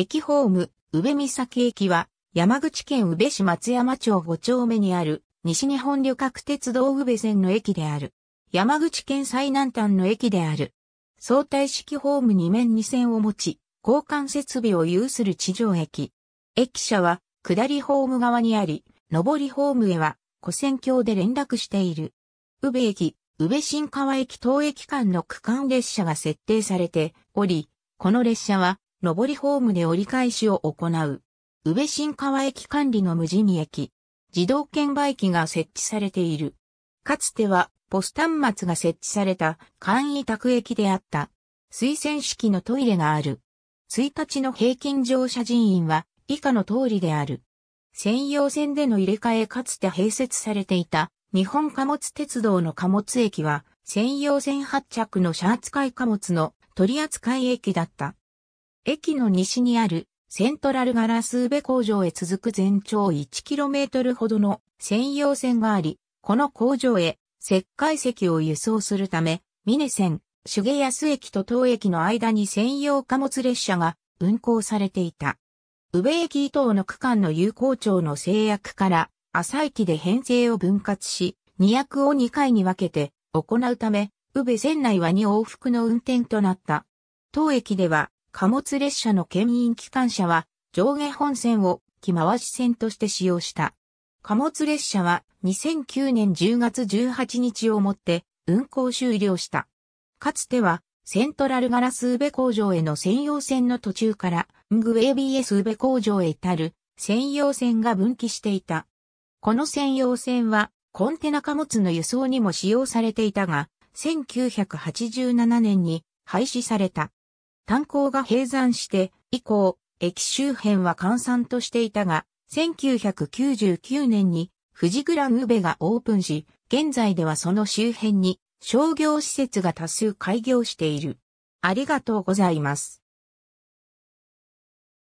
駅ホーム、宇部岬駅は、山口県宇部市松山町5丁目にある、西日本旅客鉄道宇部線の駅である。山口県最南端の駅である。相対式ホーム2面2線を持ち、交換設備を有する地上駅。駅舎は、下りホーム側にあり、上りホームへは、古線橋で連絡している。宇部駅、宇部新川駅等駅間の区間列車が設定されており、この列車は上りホームで折り返しを行う。宇部新川駅管理の無地駅。自動券売機が設置されている。かつては、ポス端末が設置された簡易宅駅であった。推薦式のトイレがある。1日の平均乗車人員は以下の通りである。専用線での入れ替えかつて併設されていた日本貨物鉄道の貨物駅は専用線発着の車扱い貨物の取扱駅だった。駅の西にあるセントラルガラスウベ工場へ続く全長 1km ほどの専用線があり、この工場へ石灰石を輸送するため、峰線、手芸安駅と東駅の間に専用貨物列車が運行されていた。宇部駅等東の区間の有効庁の制約から、朝駅で編成を分割し、2役を2回に分けて行うため、宇部線内は2往復の運転となった。当駅では、貨物列車の牽引機関車は上下本線を着回し線として使用した。貨物列車は2009年10月18日をもって運行終了した。かつてはセントラルガラス宇部工場への専用線の途中からング ABS 宇部工場へ至る専用線が分岐していた。この専用線はコンテナ貨物の輸送にも使用されていたが、1987年に廃止された。炭鉱が閉山して以降、駅周辺は閑散としていたが、1999年に富士グラン宇部がオープンし、現在ではその周辺に商業施設が多数開業している。ありがとうございます。